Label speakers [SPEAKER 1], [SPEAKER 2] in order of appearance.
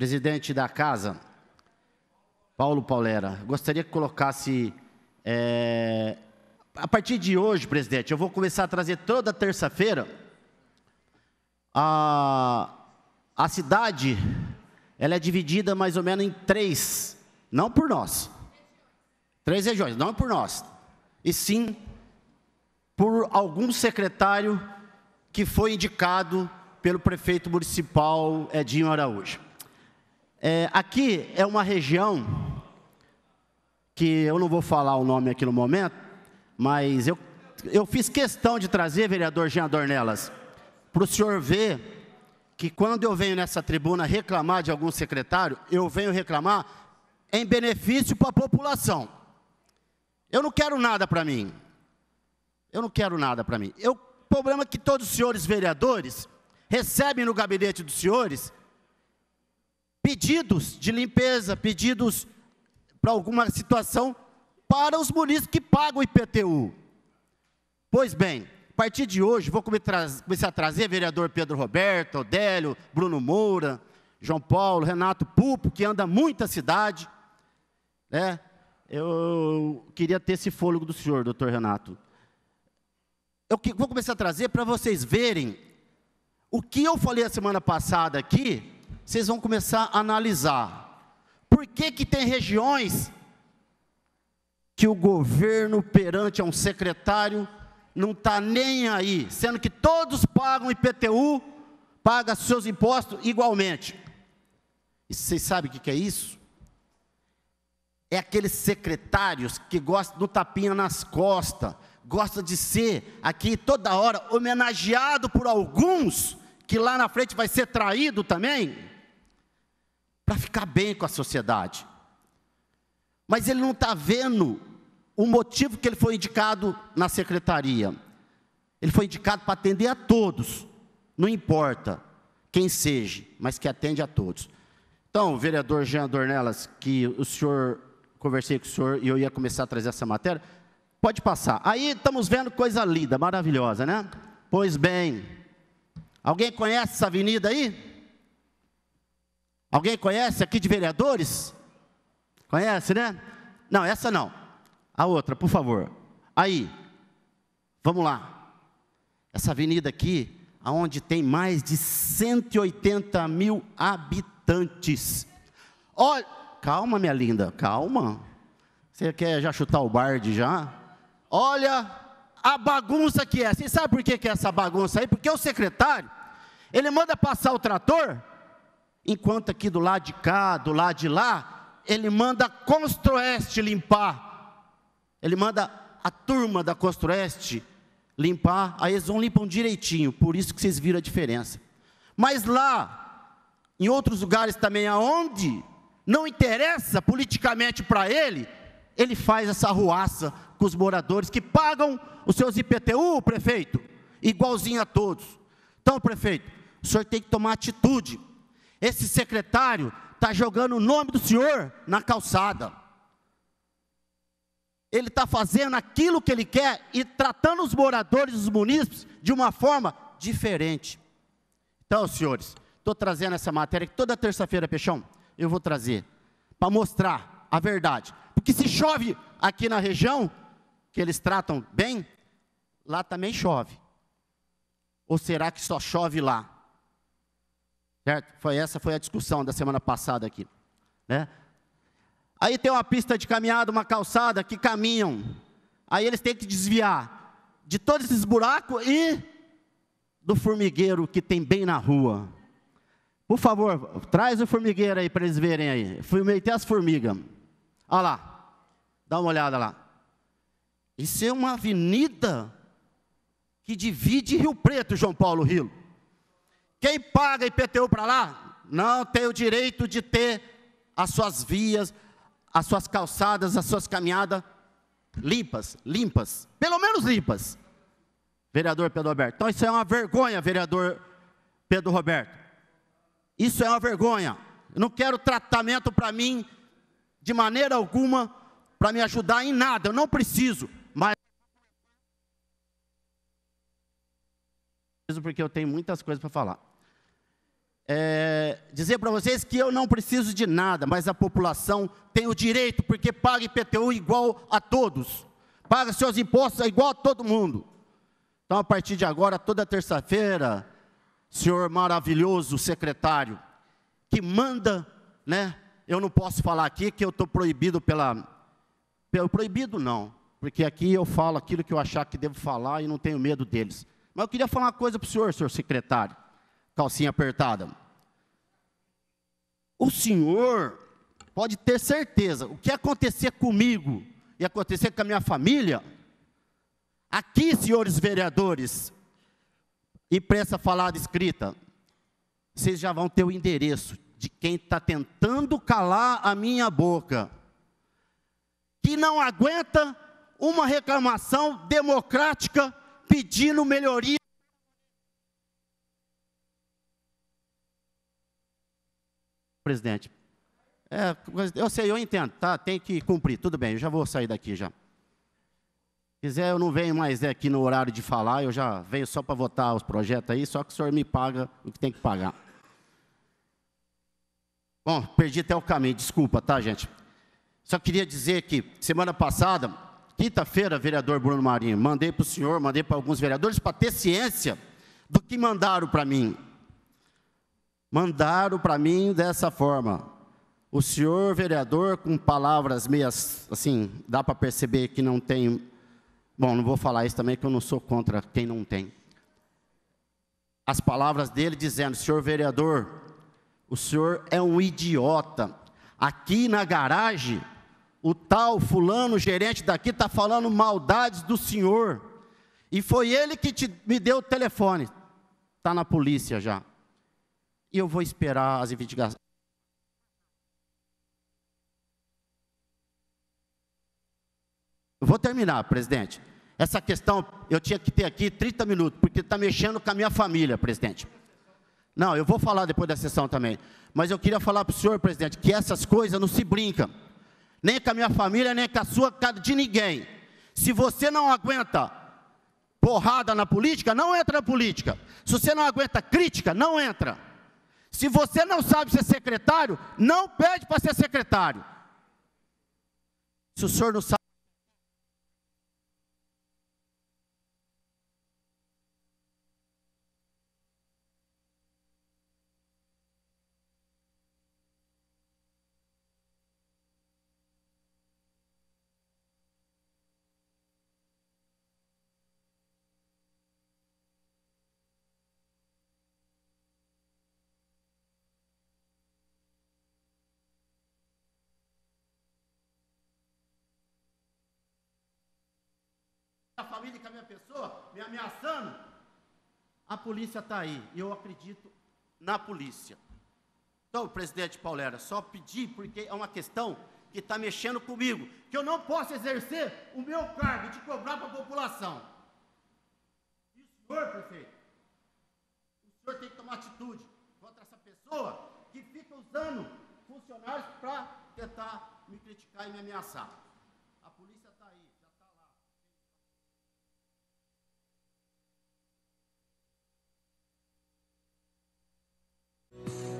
[SPEAKER 1] presidente da casa, Paulo Paulera, gostaria que colocasse. É, a partir de hoje, presidente, eu vou começar a trazer toda terça-feira a, a cidade. Ela é dividida mais ou menos em três, não por nós, três regiões, não por nós, e sim por algum secretário que foi indicado pelo prefeito municipal Edinho Araújo. É, aqui é uma região que eu não vou falar o nome aqui no momento, mas eu, eu fiz questão de trazer, vereador Jean Dornelas, para o senhor ver que quando eu venho nessa tribuna reclamar de algum secretário, eu venho reclamar em benefício para a população. Eu não quero nada para mim. Eu não quero nada para mim. o problema é que todos os senhores vereadores recebem no gabinete dos senhores pedidos de limpeza, pedidos para alguma situação para os munícipes que pagam o IPTU. Pois bem, a partir de hoje, vou começar a trazer vereador Pedro Roberto, Odélio, Bruno Moura, João Paulo, Renato Pupo, que anda muita cidade. Né? Eu queria ter esse fôlego do senhor, doutor Renato. Eu vou começar a trazer para vocês verem o que eu falei a semana passada aqui, vocês vão começar a analisar por que, que tem regiões que o governo perante a um secretário não está nem aí, sendo que todos pagam IPTU, pagam seus impostos igualmente. E vocês sabem o que, que é isso? É aqueles secretários que gostam do tapinha nas costas, gosta de ser aqui toda hora homenageado por alguns que lá na frente vai ser traído também para ficar bem com a sociedade. Mas ele não está vendo o motivo que ele foi indicado na secretaria. Ele foi indicado para atender a todos, não importa quem seja, mas que atende a todos. Então, vereador Jean Dornelas, que o senhor, conversei com o senhor e eu ia começar a trazer essa matéria, pode passar. Aí estamos vendo coisa linda, maravilhosa, né? Pois bem, alguém conhece essa avenida aí? Alguém conhece aqui de vereadores? Conhece, né? Não, essa não. A outra, por favor. Aí, vamos lá. Essa avenida aqui, aonde tem mais de 180 mil habitantes. Olha, calma, minha linda, calma. Você quer já chutar o barde já? Olha a bagunça que é. Você sabe por que, que é essa bagunça aí? Porque o secretário, ele manda passar o trator Enquanto aqui do lado de cá, do lado de lá, ele manda a Constroeste limpar. Ele manda a turma da Constroeste limpar. Aí eles vão limpam direitinho, por isso que vocês viram a diferença. Mas lá, em outros lugares também, aonde não interessa politicamente para ele, ele faz essa ruaça com os moradores que pagam os seus IPTU, prefeito, igualzinho a todos. Então, prefeito, o senhor tem que tomar atitude. Esse secretário está jogando o nome do Senhor na calçada. Ele está fazendo aquilo que ele quer e tratando os moradores dos munícipes de uma forma diferente. Então, senhores, estou trazendo essa matéria que toda terça-feira, Peixão, eu vou trazer para mostrar a verdade. Porque se chove aqui na região, que eles tratam bem, lá também chove. Ou será que só chove lá? Certo? Foi, essa foi a discussão da semana passada aqui. Né? Aí tem uma pista de caminhada, uma calçada que caminham. Aí eles têm que desviar de todos esses buracos e do formigueiro que tem bem na rua. Por favor, traz o formigueiro aí para eles verem aí. Fumei até as formigas. Olha lá. Dá uma olhada lá. Isso é uma avenida que divide Rio Preto, João Paulo Rilo. Quem paga IPTU para lá não tem o direito de ter as suas vias, as suas calçadas, as suas caminhadas limpas, limpas, pelo menos limpas. Vereador Pedro Roberto. Então isso é uma vergonha, vereador Pedro Roberto. Isso é uma vergonha. Eu não quero tratamento para mim de maneira alguma para me ajudar em nada. Eu não preciso, mas preciso porque eu tenho muitas coisas para falar é, dizer para vocês que eu não preciso de nada, mas a população tem o direito, porque paga IPTU igual a todos, paga seus impostos igual a todo mundo. Então, a partir de agora, toda terça-feira, senhor maravilhoso secretário, que manda, né? Eu não posso falar aqui que eu estou proibido pela, pelo proibido não, porque aqui eu falo aquilo que eu achar que devo falar e não tenho medo deles. Mas eu queria falar uma coisa para o senhor, senhor secretário, calcinha apertada. O Senhor pode ter certeza, o que acontecer comigo e acontecer com a minha família, aqui, senhores vereadores, e imprensa falada escrita, vocês já vão ter o endereço de quem está tentando calar a minha boca, que não aguenta uma reclamação democrática pedindo melhoria. presidente. É, eu sei, eu entendo, tá? Tem que cumprir, tudo bem, eu já vou sair daqui já. Se quiser, eu não venho mais aqui no horário de falar, eu já venho só para votar os projetos aí, só que o senhor me paga o que tem que pagar. Bom, perdi até o caminho, desculpa, tá, gente? Só queria dizer que semana passada, quinta-feira, vereador Bruno Marinho, mandei para o senhor, mandei para alguns vereadores para ter ciência do que mandaram para mim mandaram para mim dessa forma. O senhor vereador, com palavras meias, assim, dá para perceber que não tem. Bom, não vou falar isso também, que eu não sou contra quem não tem. As palavras dele dizendo: senhor vereador, o senhor é um idiota. Aqui na garagem, o tal fulano, gerente daqui, está falando maldades do senhor. E foi ele que te, me deu o telefone. Está na polícia já e eu vou esperar as investigações. Eu vou terminar, presidente. Essa questão eu tinha que ter aqui 30 minutos, porque está mexendo com a minha família, presidente. Não, eu vou falar depois da sessão também. Mas eu queria falar para o senhor, presidente, que essas coisas não se brincam. Nem com a minha família, nem com a sua, de ninguém. Se você não aguenta porrada na política, não entra na política. Se você não aguenta crítica, não entra. Se você não sabe ser secretário, não pede para ser secretário. Se o senhor não sabe a família, com a minha pessoa, me ameaçando. A polícia está aí, e eu acredito na polícia. Então, presidente Paulera, só pedir, porque é uma questão que está mexendo comigo, que eu não posso exercer o meu cargo de cobrar para a população. E o senhor, prefeito, o senhor tem que tomar atitude contra essa pessoa que fica usando funcionários para tentar me criticar e me ameaçar. A polícia Thank you